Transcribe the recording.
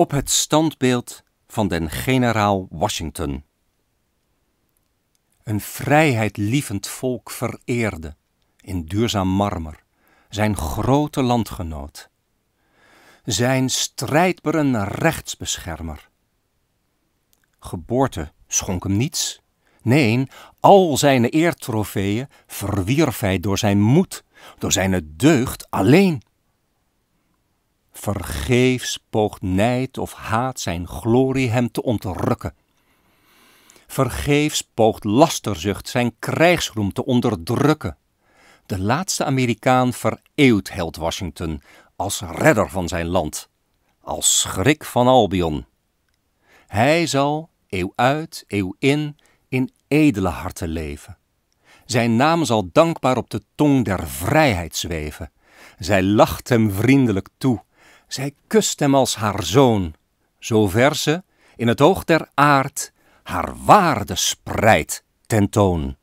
op het standbeeld van den generaal Washington. Een vrijheidlievend volk vereerde, in duurzaam marmer, zijn grote landgenoot, zijn strijdbare rechtsbeschermer. Geboorte schonk hem niets, nee, al zijn eertrofeeën verwierf hij door zijn moed, door zijn deugd alleen. Vergeefs poogt nijd of haat zijn glorie hem te ontrukken. Vergeefs poogt lasterzucht zijn krijgsroem te onderdrukken. De laatste Amerikaan vereeuwt held Washington als redder van zijn land, als schrik van Albion. Hij zal, eeuw uit, eeuw in, in edele harten leven. Zijn naam zal dankbaar op de tong der vrijheid zweven. Zij lacht hem vriendelijk toe. Zij kust hem als haar zoon, zover ze in het oog der aard haar waarde spreidt ten toon.